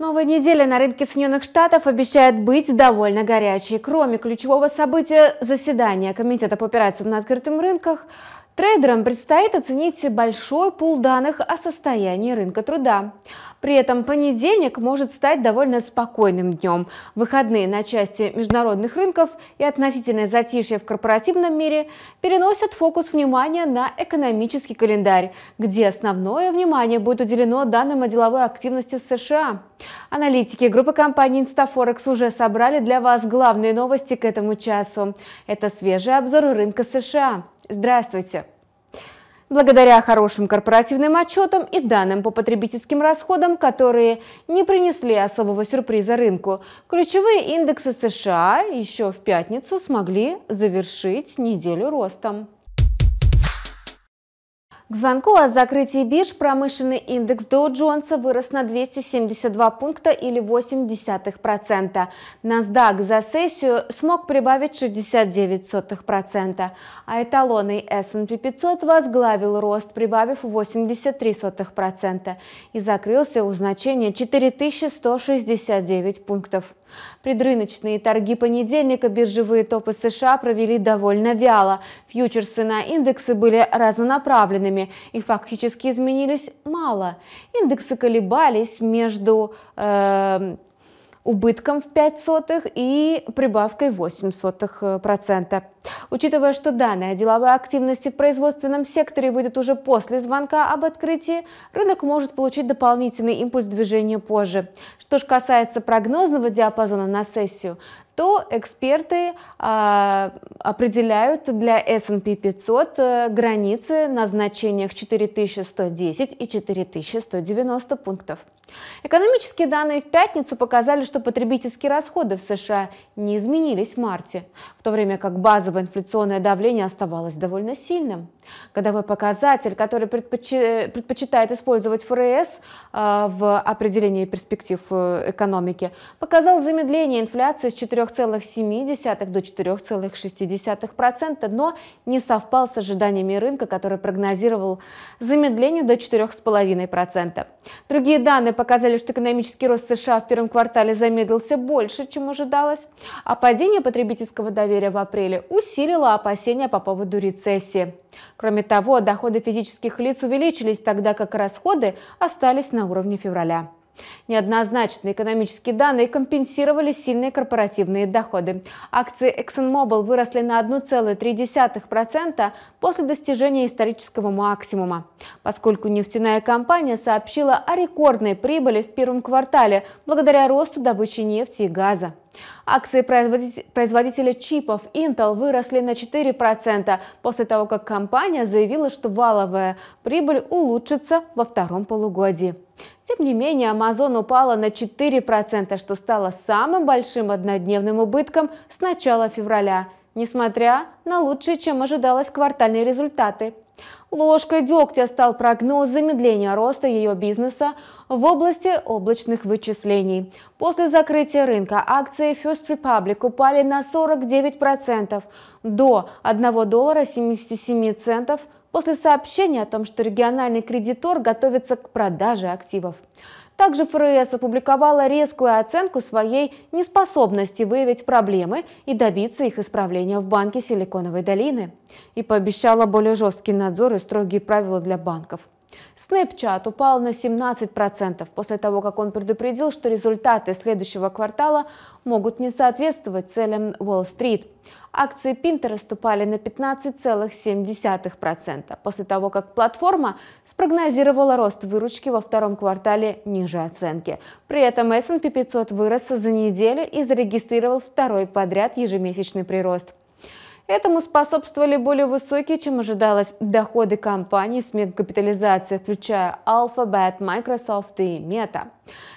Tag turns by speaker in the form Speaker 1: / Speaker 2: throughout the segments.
Speaker 1: Новая неделя на рынке Соединенных Штатов обещает быть довольно горячей. Кроме ключевого события заседания Комитета по операциям на открытом рынках, Трейдерам предстоит оценить большой пул данных о состоянии рынка труда. При этом понедельник может стать довольно спокойным днем. Выходные на части международных рынков и относительное затишье в корпоративном мире переносят фокус внимания на экономический календарь, где основное внимание будет уделено данным о деловой активности в США. Аналитики группы компаний Instaforex уже собрали для вас главные новости к этому часу. Это свежий обзор рынка США. Здравствуйте! благодаря хорошим корпоративным отчетам и данным по потребительским расходам, которые не принесли особого сюрприза рынку. Ключевые индексы США еще в пятницу смогли завершить неделю ростом. К звонку о закрытии бирж промышленный индекс Dow Jones вырос на 272 пункта или 0,8%. NASDAQ за сессию смог прибавить 69%, а эталонный S&P 500 возглавил рост, прибавив 83% и закрылся у значения 4169 пунктов. Предрыночные торги понедельника биржевые топы США провели довольно вяло. Фьючерсы на индексы были разнонаправленными и фактически изменились мало. Индексы колебались между э, убытком в 0,05 и прибавкой 0,08%. Учитывая, что данные о деловой активности в производственном секторе выйдут уже после звонка об открытии, рынок может получить дополнительный импульс движения позже. Что же касается прогнозного диапазона на сессию, то эксперты а, определяют для S&P 500 э, границы на значениях 4110 и 4190 пунктов. Экономические данные в пятницу показали, что потребительские расходы в США не изменились в марте, в то время как база Базовое инфляционное давление оставалось довольно сильным. Годовой показатель, который предпочитает использовать ФРС а, в определении перспектив э, экономики, показал замедление инфляции с 4,7 до 4,6%, но не совпал с ожиданиями рынка, который прогнозировал замедление до 4,5%. Другие данные показали, что экономический рост США в первом квартале замедлился больше, чем ожидалось, а падение потребительского доверия в апреле у усилило опасения по поводу рецессии. Кроме того, доходы физических лиц увеличились, тогда как расходы остались на уровне февраля. Неоднозначные экономические данные компенсировали сильные корпоративные доходы. Акции ExxonMobil выросли на 1,3% после достижения исторического максимума, поскольку нефтяная компания сообщила о рекордной прибыли в первом квартале благодаря росту добычи нефти и газа. Акции производителя чипов Intel выросли на 4% после того, как компания заявила, что валовая прибыль улучшится во втором полугодии. Тем не менее, Amazon упала на 4%, что стало самым большим однодневным убытком с начала февраля, несмотря на лучшие, чем ожидалось, квартальные результаты – Ложкой дегтя стал прогноз замедления роста ее бизнеса в области облачных вычислений. После закрытия рынка акции First Republic упали на 49% до 1 доллара 77 центов после сообщения о том, что региональный кредитор готовится к продаже активов. Также ФРС опубликовала резкую оценку своей неспособности выявить проблемы и добиться их исправления в Банке Силиконовой долины и пообещала более жесткий надзор и строгие правила для банков. Snapchat упал на 17% после того, как он предупредил, что результаты следующего квартала могут не соответствовать целям Уолл-стрит. Акции Pinterest упали на 15,7% после того, как платформа спрогнозировала рост выручки во втором квартале ниже оценки. При этом S&P 500 вырос за неделю и зарегистрировал второй подряд ежемесячный прирост. Этому способствовали более высокие, чем ожидалось, доходы компаний с мегакапитализацией, включая Alphabet, Microsoft и Meta.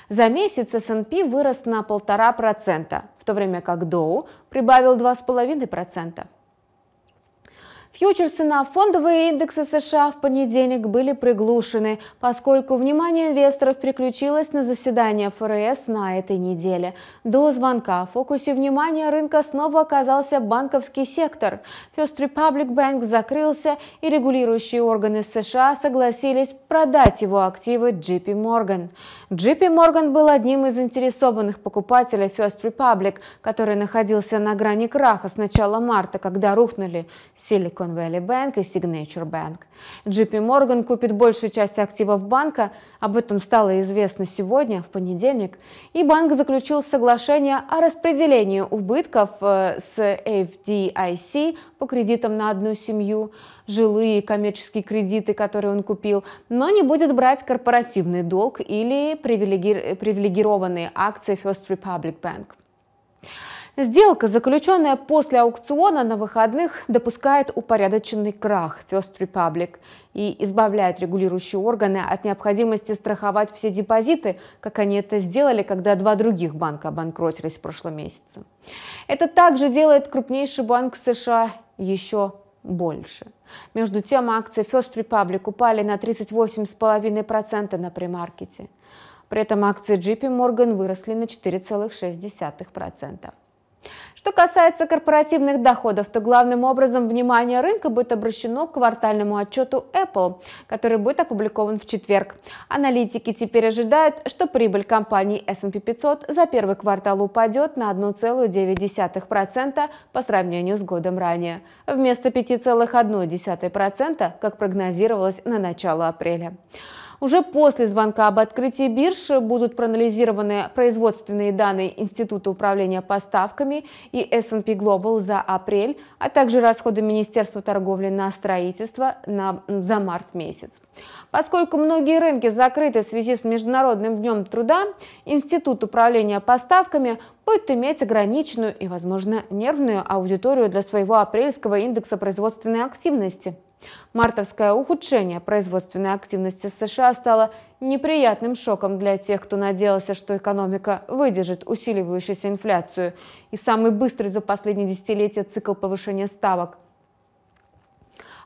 Speaker 1: За месяц S&P вырос на 1,5%, в то время как Dow прибавил 2,5%. Фьючерсы на фондовые индексы США в понедельник были приглушены, поскольку внимание инвесторов переключилось на заседание ФРС на этой неделе. До звонка в фокусе внимания рынка снова оказался банковский сектор. First Republic Bank закрылся, и регулирующие органы США согласились продать его активы JP Morgan. JP Morgan был одним из интересованных покупателей First Republic, который находился на грани краха с начала марта, когда рухнули силиконовые Silicon Valley Bank и Signature Bank. JP Morgan купит большую часть активов банка, об этом стало известно сегодня, в понедельник, и банк заключил соглашение о распределении убытков э, с FDIC по кредитам на одну семью, жилые коммерческие кредиты, которые он купил, но не будет брать корпоративный долг или привилегированные акции First Republic Bank. Сделка, заключенная после аукциона на выходных, допускает упорядоченный крах First Republic и избавляет регулирующие органы от необходимости страховать все депозиты, как они это сделали, когда два других банка обанкротились в прошлом месяце. Это также делает крупнейший банк США еще больше. Между тем, акции First Republic упали на 38,5% на премаркете. При этом акции JP Morgan выросли на 4,6%. Что касается корпоративных доходов, то главным образом внимание рынка будет обращено к квартальному отчету Apple, который будет опубликован в четверг. Аналитики теперь ожидают, что прибыль компании S&P 500 за первый квартал упадет на 1,9% по сравнению с годом ранее, вместо 5,1%, как прогнозировалось на начало апреля. Уже после звонка об открытии биржи будут проанализированы производственные данные Института управления поставками и S&P Global за апрель, а также расходы Министерства торговли на строительство на, за март месяц. Поскольку многие рынки закрыты в связи с Международным днем труда, Институт управления поставками будет иметь ограниченную и, возможно, нервную аудиторию для своего апрельского индекса производственной активности – Мартовское ухудшение производственной активности США стало неприятным шоком для тех, кто надеялся, что экономика выдержит усиливающуюся инфляцию и самый быстрый за последние десятилетия цикл повышения ставок.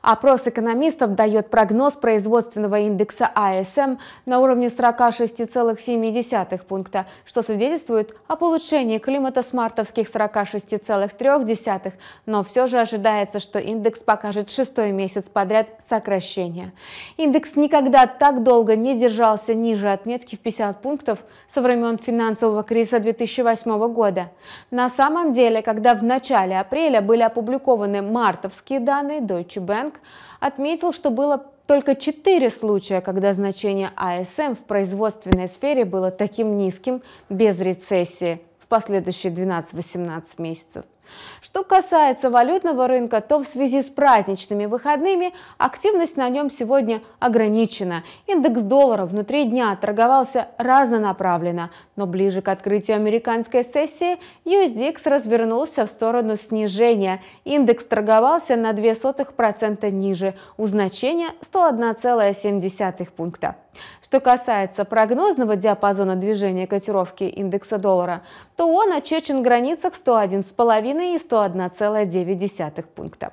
Speaker 1: Опрос экономистов дает прогноз производственного индекса АСМ на уровне 46,7 пункта, что свидетельствует о получении климата с мартовских 46,3, но все же ожидается, что индекс покажет шестой месяц подряд сокращение. Индекс никогда так долго не держался ниже отметки в 50 пунктов со времен финансового кризиса 2008 года. На самом деле, когда в начале апреля были опубликованы мартовские данные Deutsche Bank, Центробанк отметил, что было только четыре случая, когда значение АСМ в производственной сфере было таким низким без рецессии в последующие 12-18 месяцев. Что касается валютного рынка, то в связи с праздничными выходными активность на нем сегодня ограничена. Индекс доллара внутри дня торговался разнонаправленно, но ближе к открытию американской сессии USDX развернулся в сторону снижения. Индекс торговался на 0,02% ниже, у значения 101,7 пункта. Что касается прогнозного диапазона движения котировки индекса доллара, то он очечен в границах 101,5 и 101,9 пункта.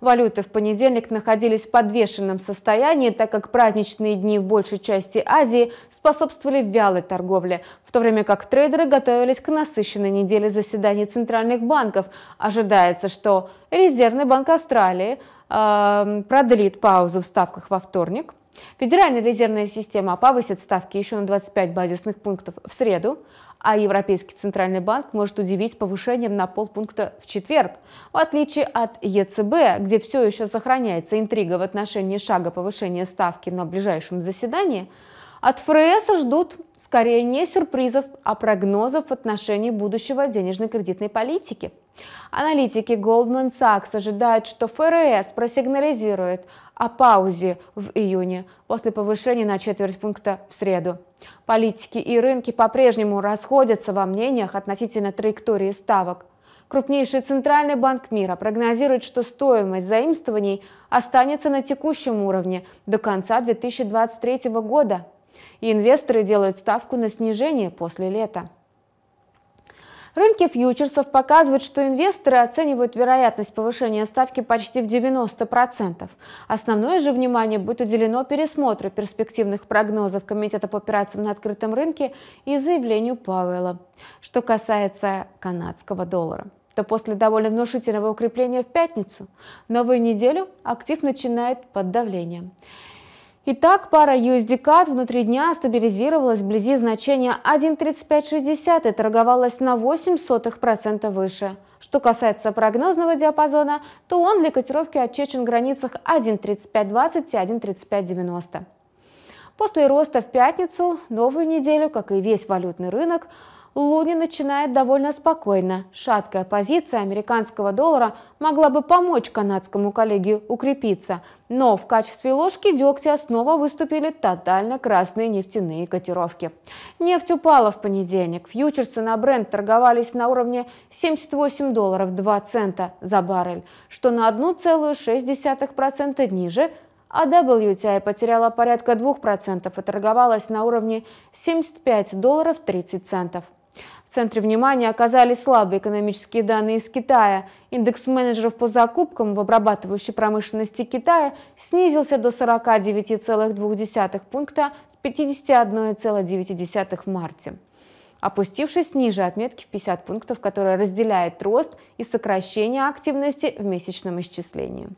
Speaker 1: Валюты в понедельник находились в подвешенном состоянии, так как праздничные дни в большей части Азии способствовали вялой торговле, в то время как трейдеры готовились к насыщенной неделе заседаний центральных банков. Ожидается, что Резервный банк Австралии э, продлит паузу в ставках во вторник, Федеральная резервная система повысит ставки еще на 25 базисных пунктов в среду, а Европейский центральный банк может удивить повышением на полпункта в четверг. В отличие от ЕЦБ, где все еще сохраняется интрига в отношении шага повышения ставки на ближайшем заседании – от ФРС ждут скорее не сюрпризов, а прогнозов в отношении будущего денежно-кредитной политики. Аналитики Goldman Sachs ожидают, что ФРС просигнализирует о паузе в июне после повышения на четверть пункта в среду. Политики и рынки по-прежнему расходятся во мнениях относительно траектории ставок. Крупнейший центральный банк мира прогнозирует, что стоимость заимствований останется на текущем уровне до конца 2023 года. И инвесторы делают ставку на снижение после лета. Рынки фьючерсов показывают, что инвесторы оценивают вероятность повышения ставки почти в 90%. Основное же внимание будет уделено пересмотру перспективных прогнозов Комитета по операциям на открытом рынке и заявлению Пауэлла. Что касается канадского доллара то после довольно внушительного укрепления в пятницу новую неделю актив начинает под давлением. Итак, пара USD-CAD внутри дня стабилизировалась вблизи значения 1.3560 и торговалась на 0,08% выше. Что касается прогнозного диапазона, то он для котировки отчечен в границах 1.3520 и 1.3590. После роста в пятницу, новую неделю, как и весь валютный рынок, Луни начинает довольно спокойно. Шаткая позиция американского доллара могла бы помочь канадскому коллеге укрепиться, но в качестве ложки дегтя снова выступили тотально красные нефтяные котировки. Нефть упала в понедельник. Фьючерсы на бренд торговались на уровне 78 долларов 2 цента за баррель, что на 1,6% ниже а WTI потеряла порядка 2% и торговалась на уровне 75 долларов 30 центов. В центре внимания оказались слабые экономические данные из Китая. Индекс менеджеров по закупкам в обрабатывающей промышленности Китая снизился до 49,2 пункта с 51,9 в марте опустившись ниже отметки в 50 пунктов, которая разделяет рост и сокращение активности в месячном исчислении.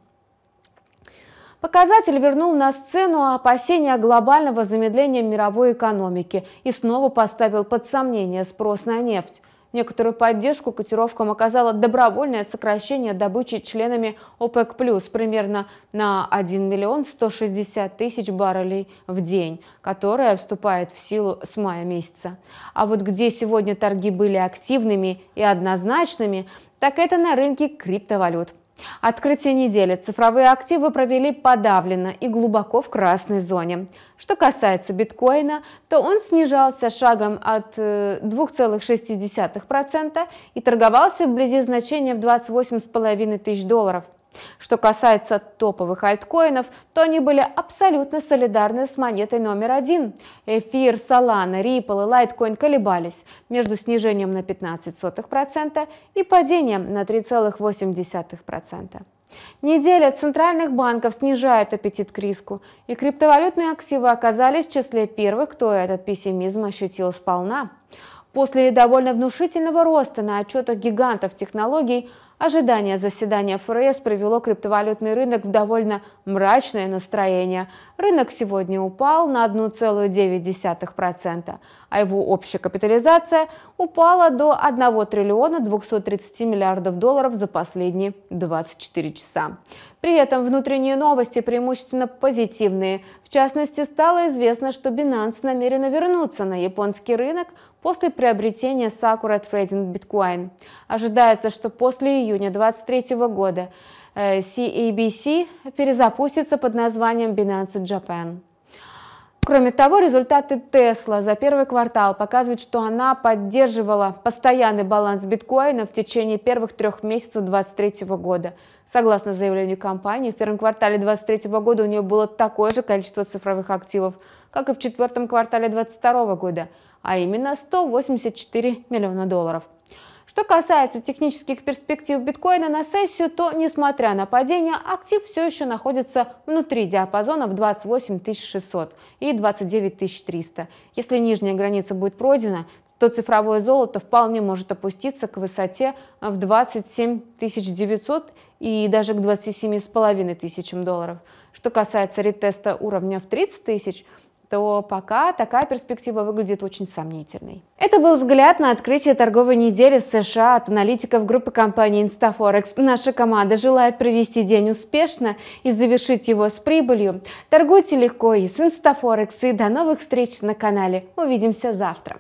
Speaker 1: Показатель вернул на сцену опасения глобального замедления мировой экономики и снова поставил под сомнение спрос на нефть. Некоторую поддержку котировкам оказало добровольное сокращение добычи членами ОПЕК+, примерно на 1 миллион 160 тысяч баррелей в день, которое вступает в силу с мая месяца. А вот где сегодня торги были активными и однозначными, так это на рынке криптовалют – Открытие недели. Цифровые активы провели подавленно и глубоко в красной зоне. Что касается биткоина, то он снижался шагом от 2,6% э, и торговался вблизи значения в 28,5 тысяч долларов – что касается топовых альткоинов, то они были абсолютно солидарны с монетой номер один. Эфир, Solana, Ripple и Litecoin колебались между снижением на 15% и падением на 3,8%. Неделя центральных банков снижает аппетит к риску, и криптовалютные активы оказались в числе первых, кто этот пессимизм ощутил сполна. После довольно внушительного роста на отчетах гигантов технологий Ожидание заседания ФРС привело криптовалютный рынок в довольно мрачное настроение. Рынок сегодня упал на 1,9% а его общая капитализация упала до 1 триллиона 230 миллиардов долларов за последние 24 часа. При этом внутренние новости преимущественно позитивные. В частности, стало известно, что Binance намерена вернуться на японский рынок после приобретения Sakura Trading Bitcoin. Ожидается, что после июня 2023 года CABC э, перезапустится под названием Binance Japan. Кроме того, результаты Тесла за первый квартал показывают, что она поддерживала постоянный баланс биткоина в течение первых трех месяцев 2023 года. Согласно заявлению компании, в первом квартале 2023 года у нее было такое же количество цифровых активов, как и в четвертом квартале 2022 года, а именно 184 миллиона долларов – что касается технических перспектив биткоина на сессию, то, несмотря на падение, актив все еще находится внутри диапазонов 28 600 и 29 300. Если нижняя граница будет пройдена, то цифровое золото вполне может опуститься к высоте в 27 900 и даже к 27 500 долларов. Что касается ретеста уровня в 30 тысяч – то пока такая перспектива выглядит очень сомнительной. Это был взгляд на открытие торговой недели в США от аналитиков группы компании InstaForex. Наша команда желает провести день успешно и завершить его с прибылью. Торгуйте легко и с InstaForex, и до новых встреч на канале. Увидимся завтра.